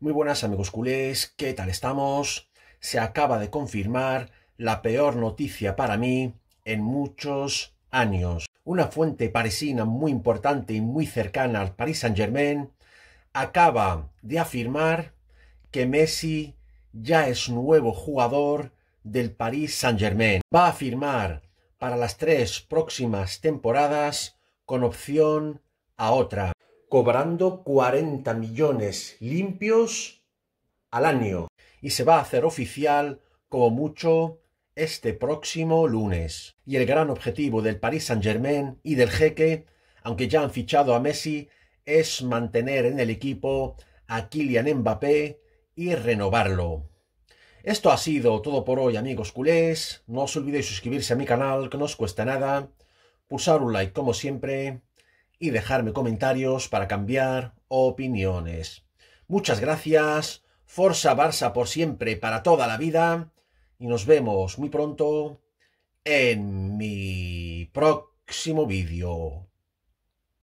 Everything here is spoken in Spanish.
Muy buenas amigos culés, ¿qué tal estamos? Se acaba de confirmar la peor noticia para mí en muchos años. Una fuente parisina muy importante y muy cercana al Paris Saint-Germain acaba de afirmar que Messi ya es nuevo jugador del Paris Saint-Germain. Va a firmar para las tres próximas temporadas con opción a otra cobrando 40 millones limpios al año y se va a hacer oficial como mucho este próximo lunes. Y el gran objetivo del Paris Saint-Germain y del Jeque, aunque ya han fichado a Messi, es mantener en el equipo a Kylian Mbappé y renovarlo. Esto ha sido todo por hoy, amigos culés. No os olvidéis suscribirse a mi canal, que no os cuesta nada. Pulsar un like como siempre y dejarme comentarios para cambiar opiniones. Muchas gracias, Forza Barça por siempre, para toda la vida, y nos vemos muy pronto en mi próximo vídeo.